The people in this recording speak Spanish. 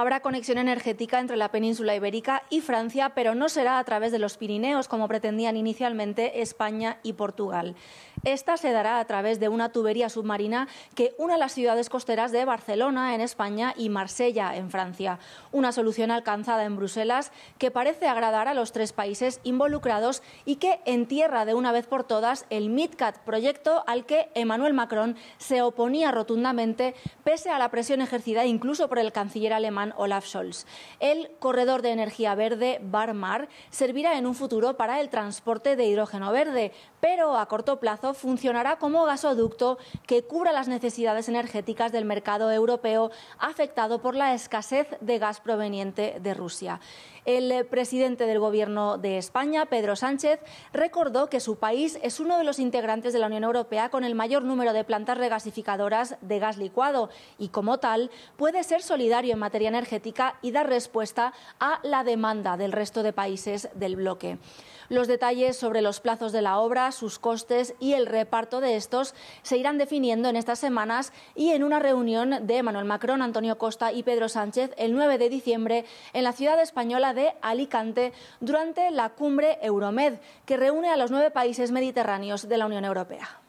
Habrá conexión energética entre la península ibérica y Francia, pero no será a través de los Pirineos, como pretendían inicialmente España y Portugal. Esta se dará a través de una tubería submarina que una las ciudades costeras de Barcelona, en España, y Marsella, en Francia. Una solución alcanzada en Bruselas que parece agradar a los tres países involucrados y que entierra de una vez por todas el MidCat, proyecto al que Emmanuel Macron se oponía rotundamente, pese a la presión ejercida incluso por el canciller alemán Olaf Scholz. El corredor de energía verde Barmar servirá en un futuro para el transporte de hidrógeno verde, pero a corto plazo funcionará como gasoducto que cubra las necesidades energéticas del mercado europeo afectado por la escasez de gas proveniente de Rusia. El presidente del Gobierno de España, Pedro Sánchez, recordó que su país es uno de los integrantes de la Unión Europea con el mayor número de plantas regasificadoras de gas licuado y, como tal, puede ser solidario en materia energética y dar respuesta a la demanda del resto de países del bloque. Los detalles sobre los plazos de la obra, sus costes y el reparto de estos se irán definiendo en estas semanas y en una reunión de Emmanuel Macron, Antonio Costa y Pedro Sánchez el 9 de diciembre en la ciudad española de Alicante durante la cumbre Euromed, que reúne a los nueve países mediterráneos de la Unión Europea.